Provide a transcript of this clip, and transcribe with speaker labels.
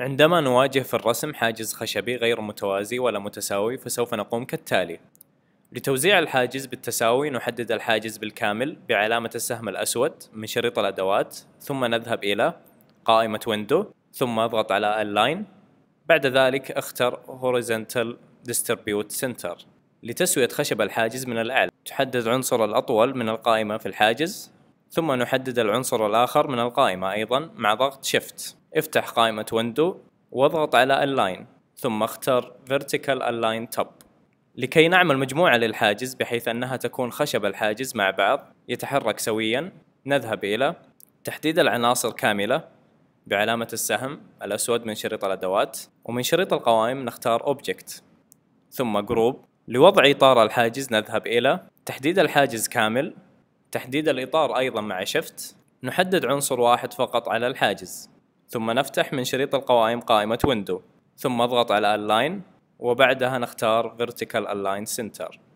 Speaker 1: عندما نواجه في الرسم حاجز خشبي غير متوازي ولا متساوي فسوف نقوم كالتالي لتوزيع الحاجز بالتساوي نحدد الحاجز بالكامل بعلامة السهم الأسود من شريط الأدوات ثم نذهب إلى قائمة ويندو ثم اضغط على Align بعد ذلك اختر Horizontal Distribute Center لتسوية خشب الحاجز من الأعلى تحدد عنصر الأطول من القائمة في الحاجز ثم نحدد العنصر الآخر من القائمة أيضا مع ضغط Shift افتح قائمة ويندو واضغط على Align ثم اختر Vertical Align Top لكي نعمل مجموعة للحاجز بحيث أنها تكون خشب الحاجز مع بعض يتحرك سويا نذهب إلى تحديد العناصر كاملة بعلامة السهم الأسود من شريط الأدوات ومن شريط القوائم نختار Object ثم Group لوضع إطار الحاجز نذهب إلى تحديد الحاجز كامل تحديد الإطار أيضا مع شفت نحدد عنصر واحد فقط على الحاجز ثم نفتح من شريط القوائم قائمة ويندو ثم اضغط على Align وبعدها نختار Vertical Align Center